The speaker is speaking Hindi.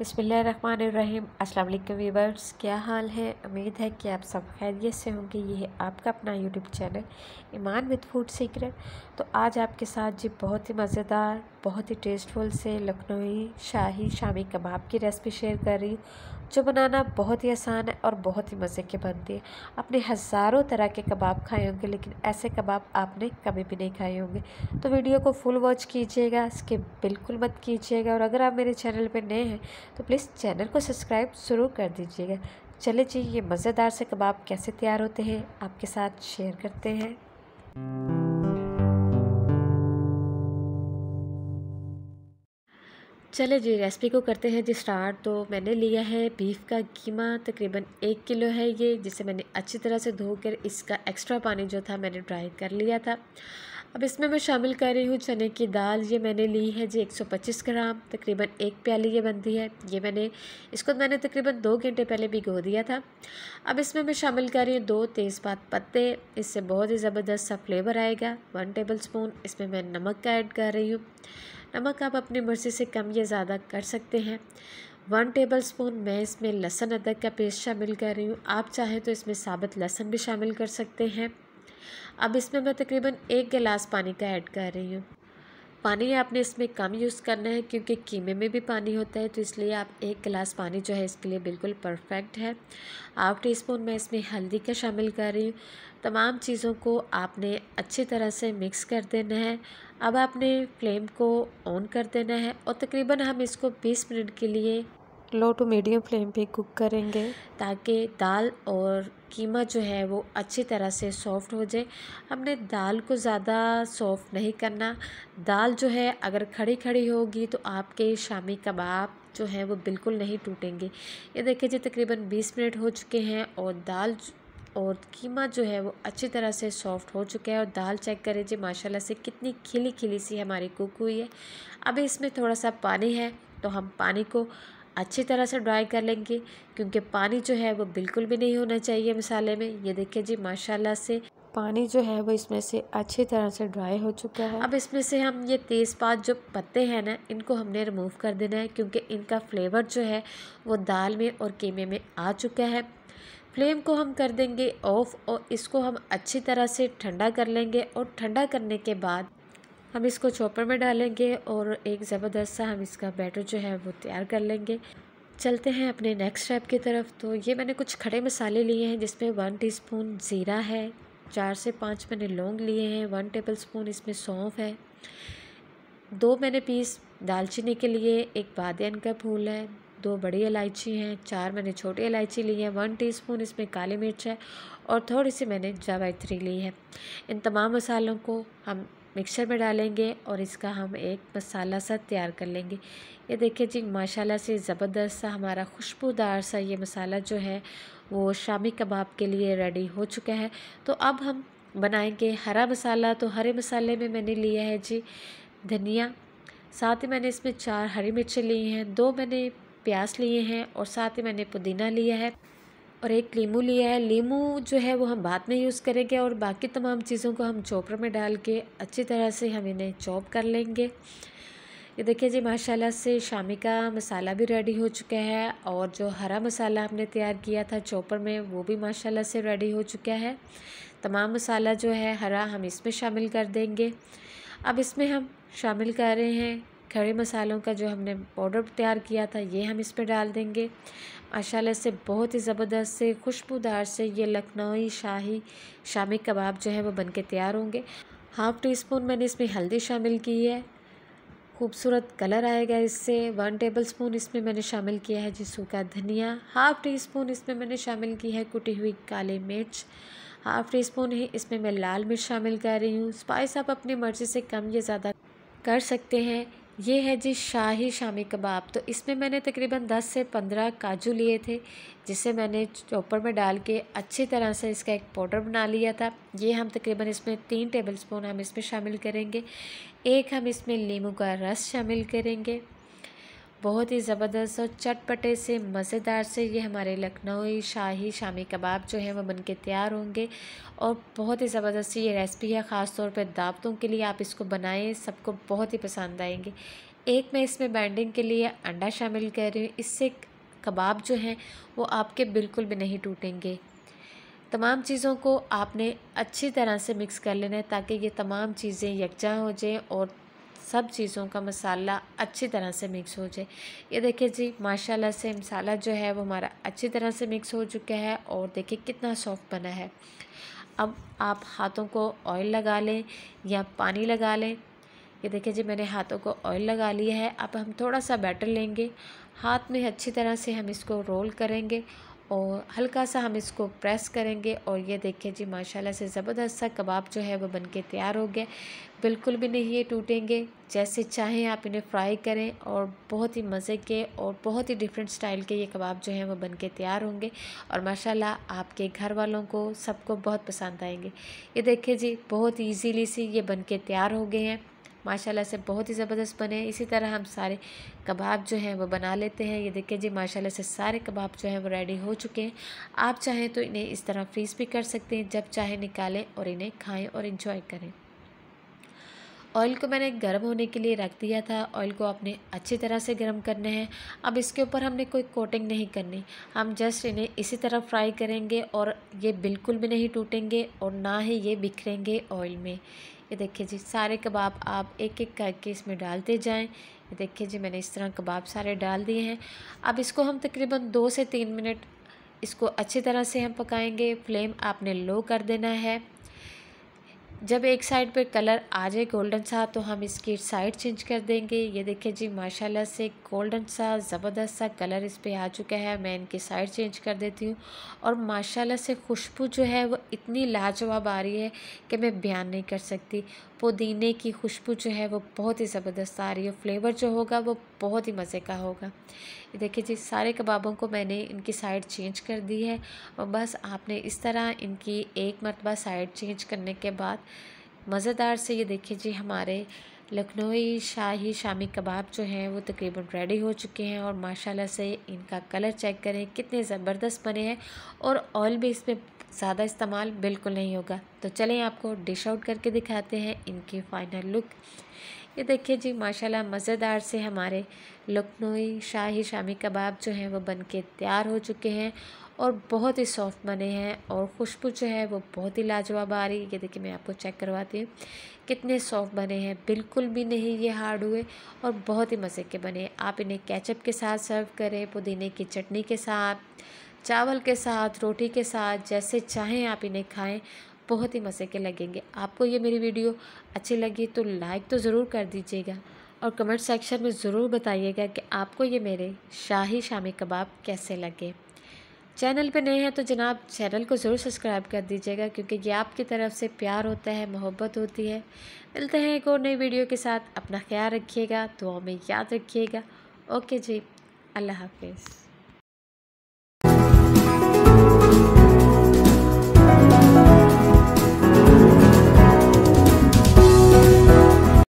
बसमीम अल्लाम वीवर्स क्या हाल है उम्मीद है कि आप सब खैरियत से होंगे ये है आपका अपना YouTube channel Iman with food secret तो आज आपके साथ जी बहुत ही मज़ेदार बहुत ही टेस्टफुल से लखनऊ शाही शामी कबाब की रेसिपी शेयर कर रही जो बनाना बहुत ही आसान है और बहुत ही मज़े के बनती है आपने हज़ारों तरह के कबाब खाए होंगे लेकिन ऐसे कबाब आपने कभी भी नहीं खाए होंगे तो वीडियो को फुल वॉच कीजिएगा इसके बिल्कुल मत कीजिएगा और अगर आप मेरे चैनल पर नए हैं तो प्लीज़ चैनल को सब्सक्राइब ज़रूर कर दीजिएगा चले जी ये मज़ेदार से कबाब कैसे तैयार होते हैं आपके साथ शेयर करते हैं चले जी रेसिपी को करते हैं जी स्टार्ट तो मैंने लिया है बीफ का कीमा तकरीबन एक किलो है ये जिसे मैंने अच्छी तरह से धोकर इसका एक्स्ट्रा पानी जो था मैंने ड्राई कर लिया था अब इसमें मैं शामिल कर रही हूँ चने की दाल ये मैंने ली है जी 125 ग्राम तकरीबन एक प्याली ये बनती है ये मैंने इसको मैंने तकरीबन दो घंटे पहले भिगो दिया था अब इसमें मैं शामिल कर रही हूँ दो तेज़पात पत्ते इससे बहुत ही ज़बरदस्त सा फ्लेवर आएगा वन टेबल स्पून इसमें मैं नमक का ऐड कर रही हूँ नमक आप अपनी मर्ज़ी से कम या ज़्यादा कर सकते हैं वन टेबल स्पून मैं इसमें लहसुन अदरक का पेस्ट शामिल कर रही हूँ आप चाहें तो इसमें साबित लहसुन भी शामिल कर सकते हैं अब इसमें मैं तकरीबन एक गिलास पानी का ऐड कर रही हूँ पानी आपने इसमें कम यूज़ करना है क्योंकि कीमे में भी पानी होता है तो इसलिए आप एक गिलास पानी जो है इसके लिए बिल्कुल परफेक्ट है हाफ टी स्पून मैं इसमें हल्दी का शामिल कर रही हूँ तमाम चीज़ों को आपने अच्छी तरह से मिक्स कर देना है अब आपने फ्लेम को ऑन कर देना है और तकरीबन हम इसको 20 मिनट के लिए लो टू मीडियम फ्लेम पे कुक करेंगे ताकि दाल और कीमा जो है वो अच्छी तरह से सॉफ्ट हो जाए हमने दाल को ज़्यादा सॉफ्ट नहीं करना दाल जो है अगर खड़ी खड़ी होगी तो आपके शामी कबाब जो है वो बिल्कुल नहीं टूटेंगे ये देखिए जी तकरीबन 20 मिनट हो चुके हैं और दाल और कीमा जो है वो अच्छी तरह से सॉफ्ट हो चुका है और दाल चेक करें जी माशाल्लाह से कितनी खिली खिली सी हमारी कुक हुई है अभी इसमें थोड़ा सा पानी है तो हम पानी को अच्छी तरह से ड्राई कर लेंगे क्योंकि पानी जो है वो बिल्कुल भी नहीं होना चाहिए मसाले में ये देखिए जी माशाल्लाह से पानी जो है वो इसमें से अच्छी तरह से ड्राई हो चुका है अब इसमें से हम ये तेज़पात जो पत्ते हैं ना इनको हमने रिमूव कर देना है क्योंकि इनका फ्लेवर जो है वो दाल में और कीमे में आ चुका है फ्लेम को हम कर देंगे ऑफ़ और इसको हम अच्छी तरह से ठंडा कर लेंगे और ठंडा करने के बाद हम इसको चॉपर में डालेंगे और एक ज़बरदस्त सा हम इसका बैटर जो है वो तैयार कर लेंगे चलते हैं अपने नेक्स्ट स्टेप की तरफ तो ये मैंने कुछ खड़े मसाले लिए हैं जिसमें वन टीस्पून ज़ीरा है चार से पाँच मैंने लौंग लिए हैं वन टेबल स्पून इसमें सौंफ है दो मैंने पीस दालचीनी के लिए एक बादन का फूल है दो बड़ी इलायची हैं चार मैंने छोटी इलायची ली है वन टीस्पून इसमें काली मिर्च है और थोड़ी सी मैंने जावायत्री ली है इन तमाम मसालों को हम मिक्सर में डालेंगे और इसका हम एक मसाला सा तैयार कर लेंगे ये देखिए जी माशाल्लाह से ज़बरदस्त सा हमारा खुशबूदार सा ये मसाला जो है वो शामी कबाब के लिए रेडी हो चुका है तो अब हम बनाएंगे हरा मसाला तो हरे मसाले में मैंने लिया है जी धनिया साथ ही मैंने इसमें चार हरी मिर्चें ली हैं दो मैंने प्याज लिए हैं और साथ ही मैंने पुदीना लिया है और एक लीमू लिया है लीमू जो है वो हम बाद में यूज़ करेंगे और बाकी तमाम चीज़ों को हम चॉपर में डाल के अच्छी तरह से हम इन्हें चॉप कर लेंगे ये देखिए जी माशाल्लाह से शामी का मसाला भी रेडी हो चुका है और जो हरा मसाला हमने तैयार किया था चॉपर में वो भी माशाल्लाह से रेडी हो चुका है तमाम मसाला जो है हरा हम इसमें शामिल कर देंगे अब इसमें हम शामिल कर रहे हैं खड़े मसालों का जो हमने पाउडर तैयार किया था ये हम इस पर डाल देंगे माशाला से बहुत ही ज़बरदस्त से खुशबूदार से ये लखनऊ शाही शामी कबाब जो है वो बन के तैयार होंगे हाफ़ टी स्पून मैंने इसमें हल्दी शामिल की है खूबसूरत कलर आएगा इससे वन टेबल स्पून इसमें मैंने शामिल किया है जी सूखा धनिया हाफ़ टी स्पून इसमें मैंने शामिल की है कुटी हुई काली मिर्च हाफ़ टी स्पून ही इसमें मैं लाल मिर्च शामिल कर रही हूँ स्पाइस आप अपनी मर्ज़ी से कम या ज़्यादा कर सकते हैं ये है जी शाही शामी कबाब तो इसमें मैंने तकरीबन 10 से 15 काजू लिए थे जिसे मैंने चॉपर में डाल के अच्छी तरह से इसका एक पाउडर बना लिया था ये हम तकरीबन इसमें तीन टेबलस्पून हम इसमें शामिल करेंगे एक हम इसमें नींबू का रस शामिल करेंगे बहुत ही ज़बरदस्त और चटपटे से मज़ेदार से ये हमारे लखनऊ शाही शामी कबाब जो है वह बन के तैयार होंगे और बहुत ही ज़बरदस्त ये रेसिपी है ख़ास तौर पे दावतों के लिए आप इसको बनाएं सबको बहुत ही पसंद आएंगे एक मैं इसमें बैंडिंग के लिए अंडा शामिल कर रही हूँ इससे कबाब जो हैं वो आपके बिल्कुल भी नहीं टूटेंगे तमाम चीज़ों को आपने अच्छी तरह से मिक्स कर लेना है ताकि ये तमाम चीज़ें यकजा हो जाएँ और सब चीज़ों का मसाला अच्छी तरह से मिक्स हो जाए ये देखिए जी माशाल्लाह से मसाला जो है वो हमारा अच्छी तरह से मिक्स हो चुका है और देखिए कितना सॉफ्ट बना है अब आप हाथों को ऑयल लगा लें या पानी लगा लें ये देखिए जी मैंने हाथों को ऑयल लगा लिया है अब हम थोड़ा सा बैटर लेंगे हाथ में अच्छी तरह से हम इसको रोल करेंगे और हल्का सा हम इसको प्रेस करेंगे और ये देखें जी माशाल्लाह से ज़बरदस्त सा कबाब जो है वो बन के तैयार हो गया बिल्कुल भी नहीं ये टूटेंगे जैसे चाहें आप इन्हें फ्राई करें और बहुत ही मज़े के और बहुत ही डिफरेंट स्टाइल के ये कबाब जो हैं वो बन के तैयार होंगे और माशाल्लाह आपके घर वालों को सबको बहुत पसंद आएंगे ये देखें जी बहुत ईजीली से ये बन के तैयार हो गए हैं माशाला से बहुत ही ज़बरदस्त बने इसी तरह हम सारे कबाब जो हैं वो बना लेते हैं ये देखिए जी माशाला से सारे कबाब जो हैं वो रेडी हो चुके हैं आप चाहें तो इन्हें इस तरह फ्रीज भी कर सकते हैं जब चाहे निकालें और इन्हें खाएँ और इन्जॉय करें ऑयल को मैंने गर्म होने के लिए रख दिया था ऑयल को आपने अच्छी तरह से गर्म करना है अब इसके ऊपर हमने कोई कोटिंग नहीं करनी हम जस्ट इन्हें इसी तरह फ्राई करेंगे और ये बिल्कुल भी नहीं टूटेंगे और ना ही ये बिखरेंगे ऑयल में ये देखिए जी सारे कबाब आप एक एक करके इसमें डालते जाएं ये देखिए जी मैंने इस तरह कबाब सारे डाल दिए हैं अब इसको हम तकरीबन दो से तीन मिनट इसको अच्छी तरह से हम पकाएंगे फ्लेम आपने लो कर देना है जब एक साइड पे कलर आ जाए गोल्डन सा तो हम इसकी साइड चेंज कर देंगे ये देखिए जी माशाल्लाह से गोल्डन सा ज़बरदस्त सा कलर इस पर आ चुका है मैं इनकी साइड चेंज कर देती हूँ और माशाल्लाह से खुशबू जो है वो इतनी लाजवाब आ रही है कि मैं बयान नहीं कर सकती पुदीने की खुशबू जो है वो बहुत ही ज़बरदस्त आ रही है फ्लेवर जो होगा वो बहुत ही मज़े का होगा देखिए जी सारे कबाबों को मैंने इनकी साइड चेंज कर दी है और बस आपने इस तरह इनकी एक मरतबा साइड चेंज करने के बाद मज़ेदार से ये देखिए जी हमारे लखनऊी शाही शामी कबाब जो हैं वो तकरीबन रेडी हो चुके हैं और माशाल्लाह से इनका कलर चेक करें कितने ज़बरदस्त बने हैं और ऑयल भी इसमें ज़्यादा इस्तेमाल बिल्कुल नहीं होगा तो चलें आपको डिश आउट करके दिखाते हैं इनके फ़ाइनल लुक ये देखिए जी माशाल्लाह मज़ेदार से हमारे लखनऊी शाही शामी कबाब जो हैं वो बन के तैयार हो चुके हैं और बहुत ही सॉफ्ट बने हैं और खुशबू जो है वो बहुत ही लाजवाब आ रही है ये देखिए मैं आपको चेक करवाती हूँ कितने सॉफ्ट बने हैं बिल्कुल भी नहीं ये हार्ड हुए और बहुत ही मज़े के बने आप इन्हें कैचअप के साथ सर्व करें पुदीने की चटनी के साथ चावल के साथ रोटी के साथ जैसे चाहें आप इन्हें खाएँ बहुत ही मज़े के लगेंगे आपको ये मेरी वीडियो अच्छी लगी तो लाइक तो ज़रूर कर दीजिएगा और कमेंट सेक्शन में ज़रूर बताइएगा कि आपको ये मेरे शाही शामी कबाब कैसे लगे चैनल पे नए हैं तो जनाब चैनल को ज़रूर सब्सक्राइब कर दीजिएगा क्योंकि ये आपकी तरफ से प्यार होता है मोहब्बत होती है मिलते हैं एक और नई वीडियो के साथ अपना ख्याल रखिएगा दुआ में याद रखिएगा ओके जी अल्लाह हाफिज़